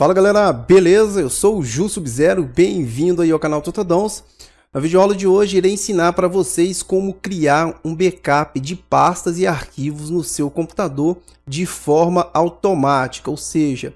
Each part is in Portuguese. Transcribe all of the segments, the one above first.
Fala galera, beleza? Eu sou o Ju Sub-Zero, bem-vindo aí ao canal Totadons. Na videoaula de hoje irei ensinar para vocês como criar um backup de pastas e arquivos no seu computador de forma automática, ou seja,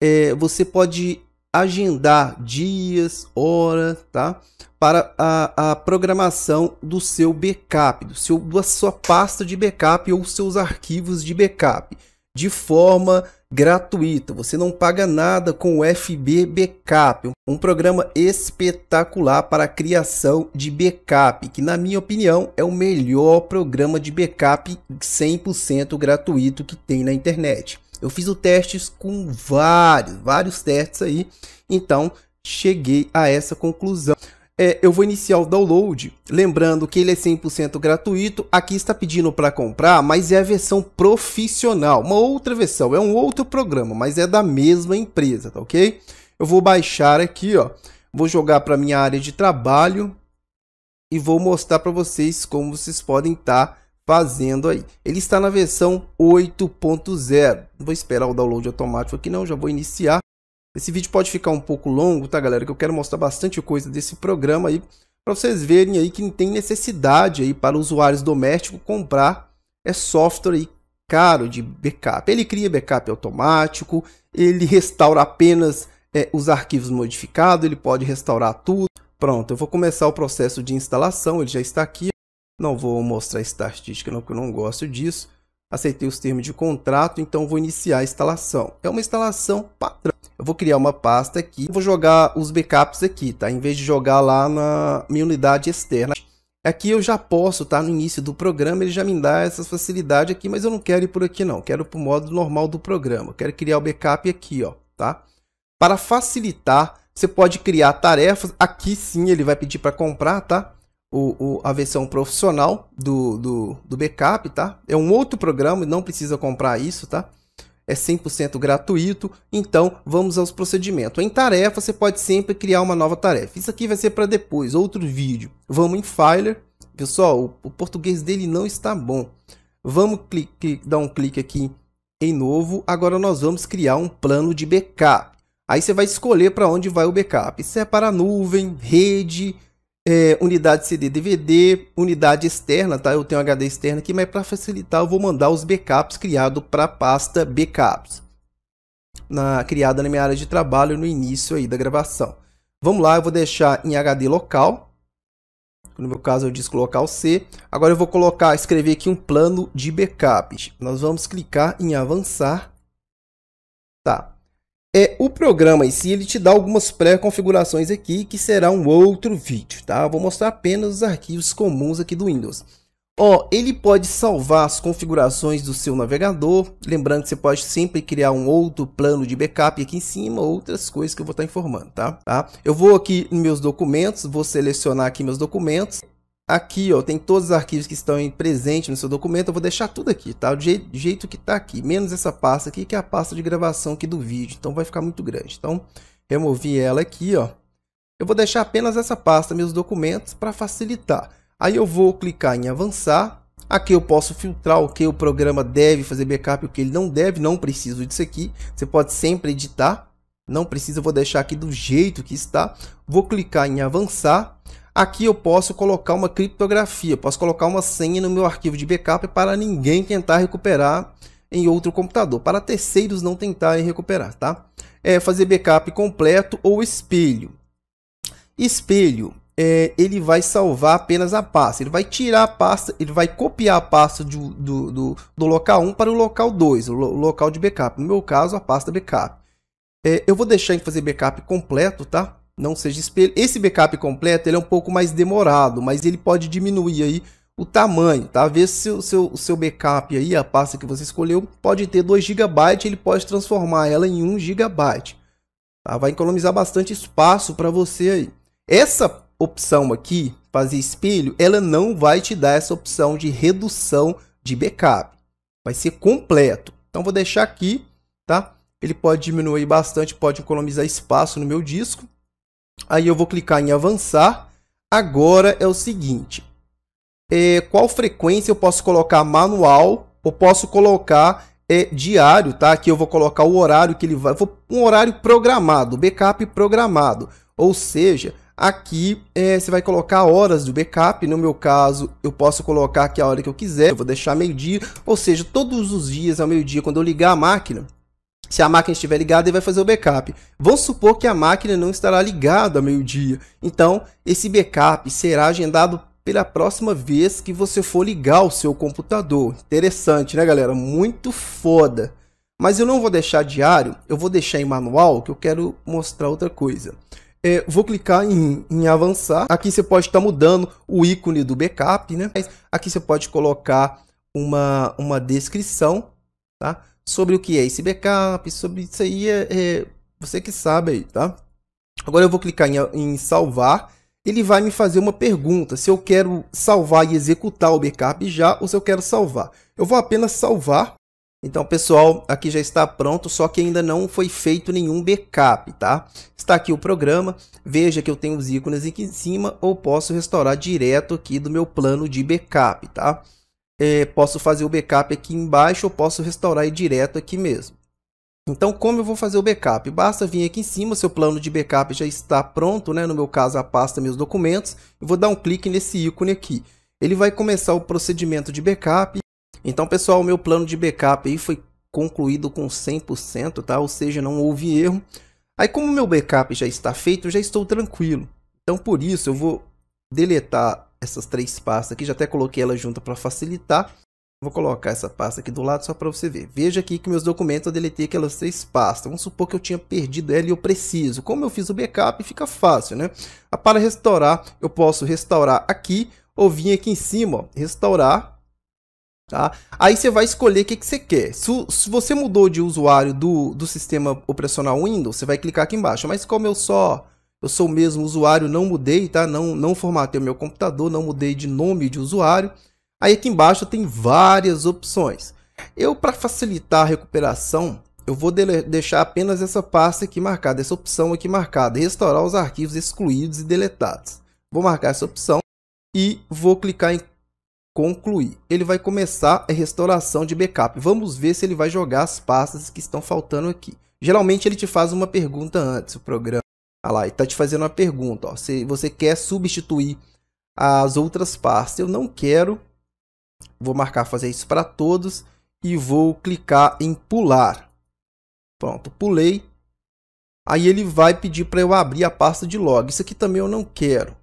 é, você pode agendar dias, horas, tá? Para a, a programação do seu backup, do seu, da sua pasta de backup ou seus arquivos de backup, de forma gratuito. Você não paga nada com o FB Backup, um programa espetacular para a criação de backup, que na minha opinião é o melhor programa de backup 100% gratuito que tem na internet. Eu fiz o testes com vários, vários testes aí, então cheguei a essa conclusão. É, eu vou iniciar o download, lembrando que ele é 100% gratuito, aqui está pedindo para comprar, mas é a versão profissional, uma outra versão, é um outro programa, mas é da mesma empresa, tá ok? Eu vou baixar aqui, ó, vou jogar para minha área de trabalho e vou mostrar para vocês como vocês podem estar tá fazendo aí. Ele está na versão 8.0, vou esperar o download automático aqui não, já vou iniciar. Esse vídeo pode ficar um pouco longo, tá, galera? Que eu quero mostrar bastante coisa desse programa aí para vocês verem aí que tem necessidade aí para usuários domésticos comprar é software aí caro de backup. Ele cria backup automático, ele restaura apenas é, os arquivos modificados, ele pode restaurar tudo. Pronto, eu vou começar o processo de instalação, ele já está aqui. Não vou mostrar a estatística não, porque eu não gosto disso. Aceitei os termos de contrato, então vou iniciar a instalação. É uma instalação padrão eu vou criar uma pasta aqui, vou jogar os backups aqui, tá? Em vez de jogar lá na minha unidade externa. Aqui eu já posso, tá? No início do programa, ele já me dá essas facilidades aqui, mas eu não quero ir por aqui não, quero para o modo normal do programa. quero criar o backup aqui, ó, tá? Para facilitar, você pode criar tarefas. Aqui sim ele vai pedir para comprar, tá? O, o, a versão profissional do, do, do backup, tá? É um outro programa, não precisa comprar isso, tá? é 100% gratuito, então vamos aos procedimentos. Em tarefa, você pode sempre criar uma nova tarefa. Isso aqui vai ser para depois, outro vídeo. Vamos em Filer. Pessoal, o, português dele não está bom. Vamos clique, dar um clique aqui em novo. Agora nós vamos criar um plano de backup. Aí você vai escolher para onde vai o backup. Se é para nuvem, rede, é, unidade CD DVD, unidade externa, tá? Eu tenho um HD externo aqui, mas para facilitar eu vou mandar os backups criado para a pasta backups. Na, criada na minha área de trabalho no início aí da gravação. Vamos lá, eu vou deixar em HD local. No meu caso eu o disco local C. Agora eu vou colocar, escrever aqui um plano de backup. Nós vamos clicar em avançar. Tá. É, o programa em si, ele te dá algumas pré-configurações aqui, que será um outro vídeo, tá? Eu vou mostrar apenas os arquivos comuns aqui do Windows. Ó, ele pode salvar as configurações do seu navegador, lembrando que você pode sempre criar um outro plano de backup aqui em cima, outras coisas que eu vou estar tá informando, tá? tá? Eu vou aqui nos meus documentos, vou selecionar aqui meus documentos, Aqui, ó, tem todos os arquivos que estão presentes no seu documento. Eu vou deixar tudo aqui, tá? Do jeito, jeito que tá aqui, menos essa pasta aqui, que é a pasta de gravação aqui do vídeo. Então vai ficar muito grande. Então, removi ela aqui, ó. Eu vou deixar apenas essa pasta, meus documentos, para facilitar. Aí eu vou clicar em avançar. Aqui eu posso filtrar o que o programa deve fazer backup e o que ele não deve. Não preciso disso aqui. Você pode sempre editar. Não precisa, eu vou deixar aqui do jeito que está. Vou clicar em avançar. Aqui eu posso colocar uma criptografia, posso colocar uma senha no meu arquivo de backup para ninguém tentar recuperar em outro computador, para terceiros não tentarem recuperar, tá? É fazer backup completo ou espelho. Espelho, é, ele vai salvar apenas a pasta, ele vai tirar a pasta, ele vai copiar a pasta do, do, do, do local 1 para o local 2, o local de backup, no meu caso a pasta backup. É, eu vou deixar em fazer backup completo, tá? não seja espelho. Esse backup completo ele é um pouco mais demorado, mas ele pode diminuir aí o tamanho, tá? Vê se o seu, o seu backup aí, a pasta que você escolheu, pode ter 2 GB, ele pode transformar ela em 1 GB. Tá? Vai economizar bastante espaço para você aí. Essa opção aqui, fazer espelho, ela não vai te dar essa opção de redução de backup. Vai ser completo. Então vou deixar aqui, tá? Ele pode diminuir bastante, pode economizar espaço no meu disco. Aí eu vou clicar em avançar. Agora é o seguinte. É, qual frequência eu posso colocar manual ou posso colocar é, diário, tá? Aqui eu vou colocar o horário que ele vai... Vou, um horário programado, backup programado. Ou seja, aqui é, você vai colocar horas do backup, no meu caso eu posso colocar aqui a hora que eu quiser, eu vou deixar meio dia, ou seja, todos os dias ao meio dia quando eu ligar a máquina, se a máquina estiver ligada, ele vai fazer o backup. Vamos supor que a máquina não estará ligada ao meio-dia. Então, esse backup será agendado pela próxima vez que você for ligar o seu computador. Interessante, né, galera? Muito foda. Mas eu não vou deixar diário, eu vou deixar em manual, que eu quero mostrar outra coisa. É, vou clicar em, em, avançar. Aqui você pode estar tá mudando o ícone do backup, né? Aqui você pode colocar uma, uma descrição, tá? sobre o que é esse backup, sobre isso aí é, é você que sabe aí, tá? Agora eu vou clicar em, em salvar. Ele vai me fazer uma pergunta se eu quero salvar e executar o backup já ou se eu quero salvar. Eu vou apenas salvar. Então, pessoal, aqui já está pronto, só que ainda não foi feito nenhum backup, tá? Está aqui o programa, veja que eu tenho os ícones aqui em cima ou posso restaurar direto aqui do meu plano de backup, tá? é, posso fazer o backup aqui embaixo ou posso restaurar direto aqui mesmo. Então, como eu vou fazer o backup? Basta vir aqui em cima, seu plano de backup já está pronto, né? no meu caso a pasta Meus Documentos. Eu vou dar um clique nesse ícone aqui. Ele vai começar o procedimento de backup. Então, pessoal, o meu plano de backup aí foi concluído com 100%, tá? ou seja, não houve erro. Aí, como o meu backup já está feito, já estou tranquilo. Então, por isso, eu vou deletar essas três pastas aqui, já até coloquei ela junto para facilitar. Vou colocar essa pasta aqui do lado só para você ver. Veja aqui que meus documentos eu deletei aquelas três pastas. Vamos supor que eu tinha perdido ela e eu preciso. Como eu fiz o backup, fica fácil, né? Ah, para restaurar, eu posso restaurar aqui ou vir aqui em cima, ó, restaurar. Tá? Aí você vai escolher o que, que você quer. Se, se você mudou de usuário do, do sistema operacional Windows, você vai clicar aqui embaixo. Mas como eu só eu sou o mesmo usuário, não mudei, tá? Não, não formatei o meu computador, não mudei de nome de usuário. Aí aqui embaixo tem várias opções. Eu, para facilitar a recuperação, eu vou deixar apenas essa pasta aqui marcada, essa opção aqui marcada, restaurar os arquivos excluídos e deletados. Vou marcar essa opção e vou clicar em concluir. Ele vai começar a restauração de backup. Vamos ver se ele vai jogar as pastas que estão faltando aqui. Geralmente ele te faz uma pergunta antes, o programa. Olha lá, está te fazendo uma pergunta. Ó, se você quer substituir as outras partes. Eu não quero. Vou marcar fazer isso para todos e vou clicar em pular. Pronto, pulei. Aí ele vai pedir para eu abrir a pasta de log. Isso aqui também eu não quero.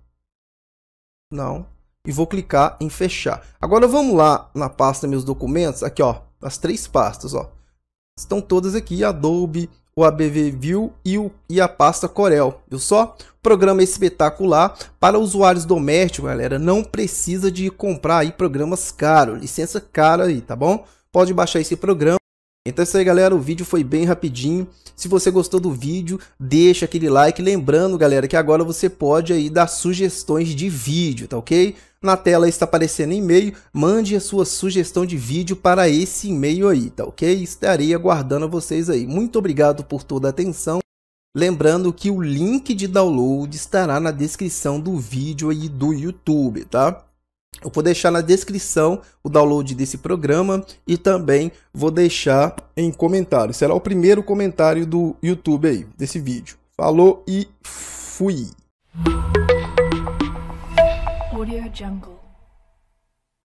Não. E vou clicar em fechar. Agora vamos lá na pasta meus documentos. Aqui, ó. As três pastas, ó. Estão todas aqui. Adobe, o ABV View e, o, e a pasta Corel, viu só? Programa espetacular para usuários domésticos, galera. Não precisa de comprar aí programas caros, licença cara aí, tá bom? Pode baixar esse programa. Então é isso aí, galera. O vídeo foi bem rapidinho. Se você gostou do vídeo, deixa aquele like. Lembrando, galera, que agora você pode aí dar sugestões de vídeo, tá ok? Na tela está aparecendo e-mail, mande a sua sugestão de vídeo para esse e-mail aí, tá ok? Estarei aguardando vocês aí. Muito obrigado por toda a atenção. Lembrando que o link de download estará na descrição do vídeo aí do YouTube, tá? Eu vou deixar na descrição o download desse programa e também vou deixar em comentário. Será o primeiro comentário do YouTube aí, desse vídeo. Falou e fui! Audio Jungle.